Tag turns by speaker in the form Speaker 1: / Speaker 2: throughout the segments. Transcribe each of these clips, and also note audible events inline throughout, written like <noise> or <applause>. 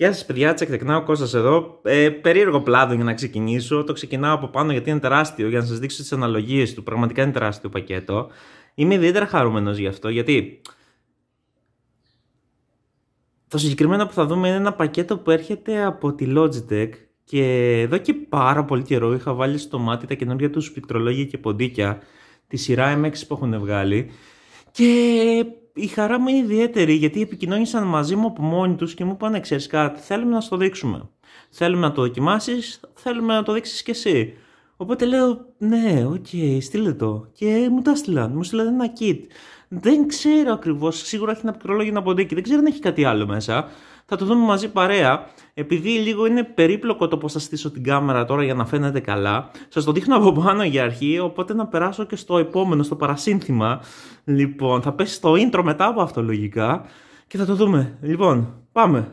Speaker 1: Γεια σας, παιδιά, τσεκ Κώστας εδώ. Ε, περίεργο πλάδο για να ξεκινήσω. Το ξεκινάω από πάνω γιατί είναι τεράστιο, για να σας δείξω τις αναλογίες του. Πραγματικά είναι τεράστιο πακέτο. Είμαι ιδιαίτερα χαρούμενος γι' αυτό, γιατί. Το συγκεκριμένο που θα δούμε είναι ένα πακέτο που έρχεται από τη Logitech και εδώ και πάρα πολύ καιρό είχα βάλει στο μάτι τα καινούργια τους σπιτρολόγια και ποντίκια, τη σειρά MX που έχουν βγάλει. Και η χαρά μου είναι ιδιαίτερη γιατί επικοινώνησαν μαζί μου από μόνοι τους και μου είπαν ξέρεις κάτι, θέλουμε να το δείξουμε. Θέλουμε να το δοκιμάσεις, θέλουμε να το δείξεις κι εσύ. Οπότε λέω, ναι, οκ, okay, στείλε το. Και μου τα στείλαν, μου στείλαν ένα kit. Δεν ξέρω ακριβώς, σίγουρα έχει ένα πληκτρολόγιο να ποντίκι, δεν ξέρω αν έχει κάτι άλλο μέσα θα το δούμε μαζί παρέα. Επειδή λίγο είναι περίπλοκο το πώς θα στήσω την κάμερα τώρα για να φαίνεται καλά, σας το δείχνω από πάνω για αρχή. Οπότε να περάσω και στο επόμενο, στο παρασύνθημα. Λοιπόν, θα πέσει το intro μετά από αυτό λογικά και θα το δούμε. Λοιπόν, πάμε.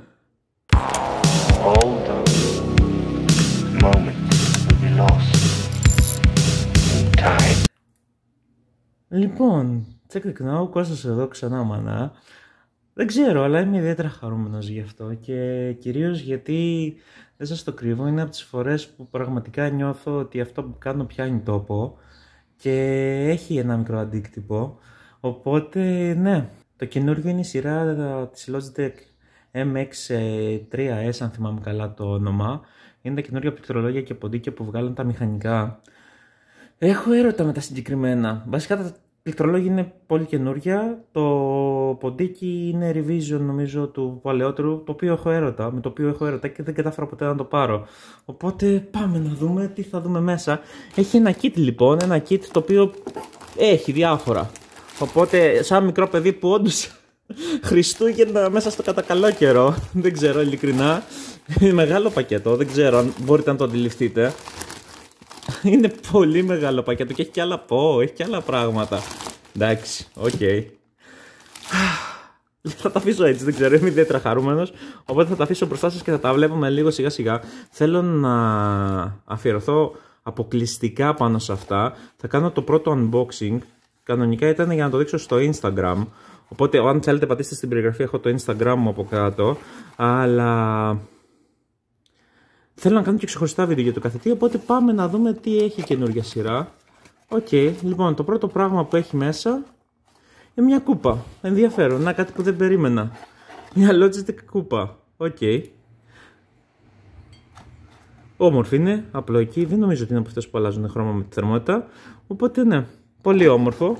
Speaker 1: Λοιπόν, check the now, Κώστας εδώ ξανά μανά. Δεν ξέρω, αλλά είμαι ιδιαίτερα χαρούμενος γι' αυτό και κυρίως γιατί, δεν σας το κρύβω, είναι από τις φορές που πραγματικά νιώθω ότι αυτό που κάνω πιάνει τόπο και έχει ένα μικρό αντίκτυπο, οπότε ναι. Το καινούργιο είναι η σειρά της Logitech MX3S, αν θυμάμαι καλά το όνομα. Είναι τα καινούργια πληκτρολόγια και ποντίκια που βγάλουν τα μηχανικά. Έχω έρωτα με τα συγκεκριμένα. Βασικά πληκτρολόγια είναι πολύ καινούρια. Το ποντίκι είναι revision νομίζω του παλαιότερου, το οποίο έχω έρωτα, με το οποίο έχω έρωτα και δεν κατάφερα ποτέ να το πάρω. Οπότε πάμε να δούμε τι θα δούμε μέσα. Έχει ένα kit λοιπόν, ένα kit το οποίο έχει διάφορα. Οπότε σαν μικρό παιδί που όντως <laughs> Χριστούγεννα μέσα στο κατακαλό καιρό, δεν ξέρω ειλικρινά. μεγάλο πακέτο, δεν ξέρω αν μπορείτε να το αντιληφθείτε. <laughs> είναι πολύ μεγάλο πακέτο και έχει και άλλα πω, έχει και άλλα πράγματα. Εντάξει, οκ. Okay. <sighs> Θα τα αφήσω έτσι, δεν ξέρω, είμαι ιδιαίτερα χαρούμενος. Οπότε θα τα αφήσω μπροστά σας και θα τα βλέπουμε λίγο σιγά σιγά. Θέλω να αφιερωθώ αποκλειστικά πάνω σε αυτά. Θα κάνω το πρώτο unboxing. Κανονικά ήταν για να το δείξω στο Instagram. Οπότε, αν θέλετε, πατήστε στην περιγραφή. Έχω το Instagram μου από κάτω. Αλλά Θέλω να κάνω και ξεχωριστά βίντεο για το καθητή, οπότε πάμε να δούμε τι έχει καινούργια σειρά. Οκ, λοιπόν, το πρώτο πράγμα που έχει μέσα είναι μια κούπα. Ενδιαφέρον, να κάτι που δεν περίμενα. Μια Logitech κούπα. Οκ. Okay. Όμορφη είναι, εκεί, Δεν νομίζω ότι είναι από αυτές που αλλάζουν χρώμα με τη θερμότητα. Οπότε ναι, πολύ όμορφο.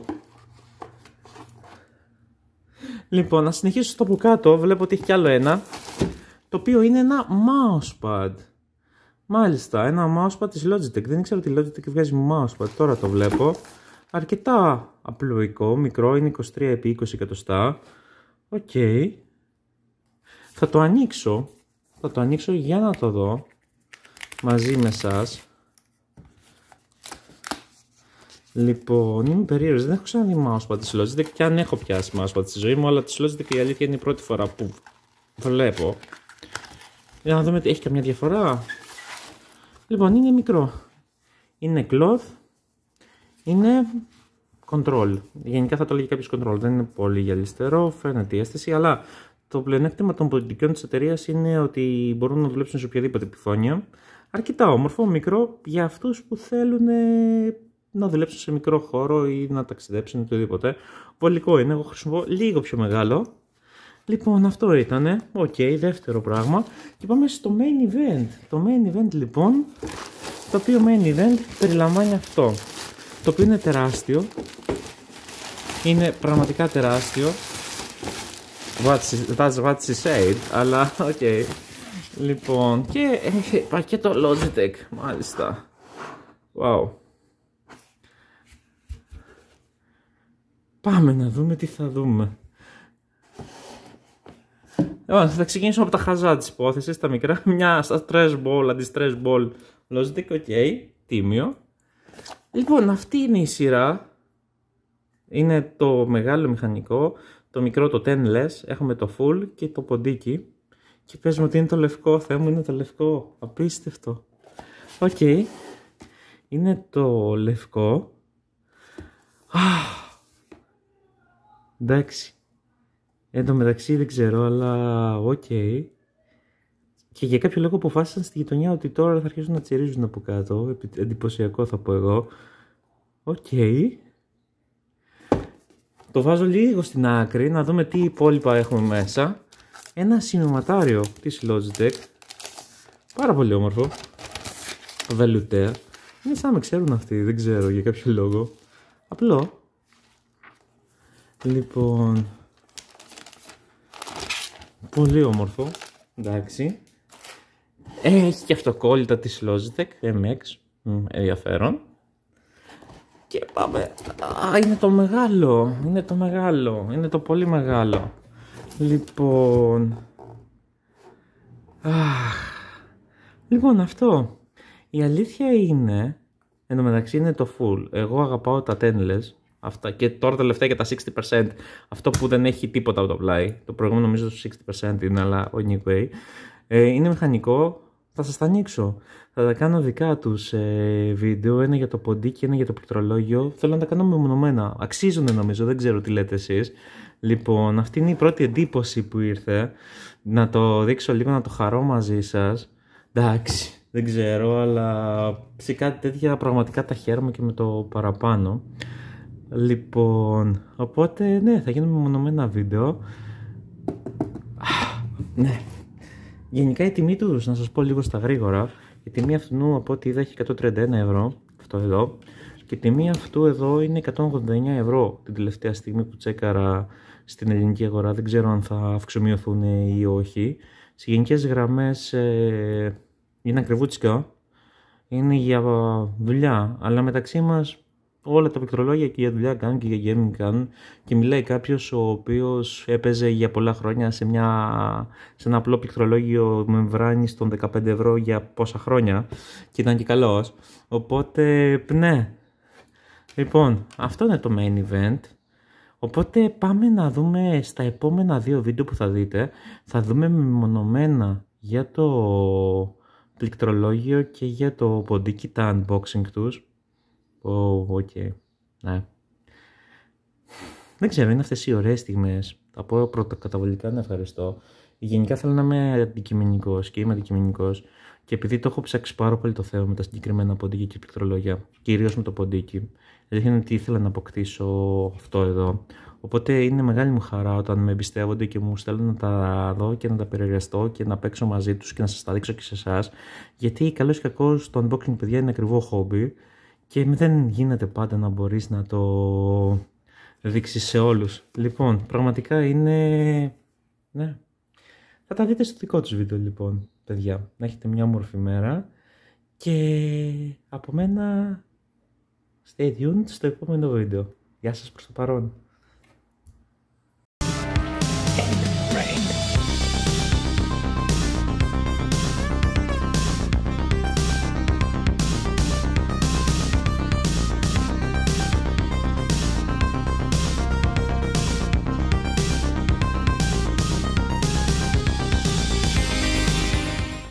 Speaker 1: Λοιπόν, να συνεχίσω στο από κάτω. Βλέπω ότι έχει κι άλλο ένα. Το οποίο είναι ένα mousepad. Μάλιστα, ένα mousepad της Logitech. Δεν ήξερα ότι η Logitech βγάζει mousepad, τώρα το βλέπω. Αρκετά απλοϊκό, μικρό, είναι 23x20 εκατοστά. Οκ. Θα το ανοίξω. Θα το ανοίξω για να το δω μαζί με σας. Λοιπόν, είμαι περίεργος, δεν έχω ξαναδεί mousepad της Logitech και αν έχω πιάσει mousepad στη ζωή μου, αλλά της Logitech η αλήθεια είναι η πρώτη φορά που βλέπω. Για να δούμε, τι έχει καμιά διαφορά. Λοιπόν, είναι μικρό. Είναι cloth. Είναι control. Γενικά θα το λέγει κάποιος control. Δεν είναι πολύ γυαλιστερό, φαίνεται η αίσθηση, αλλά το πλεονέκτημα των πολιτικών της εταιρείας είναι ότι μπορούν να δουλέψουν σε οποιαδήποτε επιφάνεια. Αρκετά όμορφο, μικρό, για αυτούς που θέλουν να δουλέψουν σε μικρό χώρο ή να ταξιδέψουν οτιδήποτε. Βολικό είναι. Εγώ χρησιμοποιώ λίγο πιο μεγάλο, Λοιπόν, αυτό ήτανε. Οκ, δεύτερο πράγμα. Και πάμε στο main event. Το main event λοιπόν, το οποίο main event περιλαμβάνει αυτό. Το οποίο είναι τεράστιο. Είναι πραγματικά τεράστιο. What's, that's what she said, αλλά οκ. Λοιπόν, και πακέτο ε, Logitech, μάλιστα. Wow. Πάμε να δούμε τι θα δούμε. Λοιπόν, θα ξεκινήσω από τα χαζά της υπόθεσης, τα μικρά. <laughs> Μια στα stress ball, anti-stress ball. οκ, τίμιο. Λοιπόν, αυτή είναι η σειρά. Είναι το μεγάλο μηχανικό, το μικρό το tenless, έχουμε το full και το ποντίκι. Και πες μου ότι είναι το λευκό, Θεέ μου είναι το λευκό, απίστευτο. Οκ, είναι το λευκό. Αχ. Εντάξει, Εν τω μεταξύ δεν ξέρω, αλλά οκ. Και για κάποιο λόγο αποφάσισαν στη γειτονιά ότι τώρα θα αρχίσουν να τσιρίζουν από κάτω. Εντυπωσιακό θα πω εγώ. Οκ. Το βάζω λίγο στην άκρη να δούμε τι υπόλοιπα έχουμε μέσα. Ένα σημειωματάριο της Logitech. Πάρα πολύ όμορφο. Βελουτέα. Είναι σαν με ξέρουν αυτοί, δεν ξέρω για κάποιο λόγο. Απλό. Λοιπόν, Πολύ όμορφο. Εντάξει. Έχει και αυτοκόλλητα της Logitech MX. ενδιαφέρον. Και πάμε. Α, είναι το μεγάλο. Είναι το μεγάλο. Είναι το πολύ μεγάλο. Λοιπόν. Λοιπόν, αυτό. Η αλήθεια είναι. Εν τω μεταξύ είναι το full. Εγώ αγαπάω τα tenless. Αυτά. Και τώρα τα λεφτά για τα 60%. Αυτό που δεν έχει τίποτα από το πλάι. Το προηγούμενο νομίζω το 60% είναι, αλλά anyway. Ε, είναι μηχανικό. Θα σας τα ανοίξω. Θα τα κάνω δικά τους ε, βίντεο. Ένα για το ποντίκι, ένα για το πληκτρολόγιο. Θέλω να τα κάνω μεμονωμένα. Αξίζουν νομίζω, δεν ξέρω τι λέτε εσείς. Λοιπόν, αυτή είναι η πρώτη εντύπωση που ήρθε. Να το δείξω λίγο, να το χαρώ μαζί σας. Εντάξει, δεν ξέρω, αλλά σε κάτι τέτοια πραγματικά τα χαίρομαι και με το παραπάνω. Λοιπόν, οπότε ναι, θα γίνουμε με μονομένα βίντεο. ναι. Γενικά η τιμή τους, να σας πω λίγο στα γρήγορα, η τιμή αυτού από ό,τι είδα έχει 131 ευρώ, αυτό εδώ, και η τιμή αυτού εδώ είναι 189 ευρώ την τελευταία στιγμή που τσέκαρα στην ελληνική αγορά. Δεν ξέρω αν θα αυξομοιωθούν ή όχι. Σε γενικές γραμμές, ε, είναι ακριβούτσικα, είναι για δουλειά, αλλά μεταξύ μας όλα τα πληκτρολόγια και για δουλειά κάνουν και για gaming κάνουν και μιλάει κάποιος ο οποίος έπαιζε για πολλά χρόνια σε, μια, σε ένα απλό πληκτρολόγιο βράνι στον 15 ευρώ για πόσα χρόνια και ήταν και καλός οπότε ναι λοιπόν αυτό είναι το main event οπότε πάμε να δούμε στα επόμενα δύο βίντεο που θα δείτε θα δούμε μονομένα για το πληκτρολόγιο και για το ποντίκι τα unboxing τους Ω, οκ. Ναι. Δεν ξέρω, είναι αυτές οι ωραίες στιγμές. Θα πω πρώτα καταβολικά να ευχαριστώ. Γενικά θέλω να είμαι αντικειμενικός και είμαι αντικειμενικός. Και επειδή το έχω ψάξει πάρα πολύ το θέμα με τα συγκεκριμένα ποντίκια και πληκτρολόγια, κυρίως με το ποντίκι, δείχνει ότι ήθελα να αποκτήσω αυτό εδώ. Οπότε είναι μεγάλη μου χαρά όταν με εμπιστεύονται και μου στέλνουν να τα δω και να τα περιεργαστώ και να παίξω μαζί τους και να σας τα δείξω και σε εσάς. Γιατί καλώ ή κακός το unboxing, παιδιά, είναι ακριβό χόμπι και δεν γίνεται πάντα να μπορείς να το δείξεις σε όλους. Λοιπόν, πραγματικά είναι... Ναι. Θα τα δείτε στο δικό τους βίντεο λοιπόν, παιδιά. Να έχετε μια όμορφη μέρα και από μένα stay tuned στο επόμενο βίντεο. Γεια σας προς το παρόν.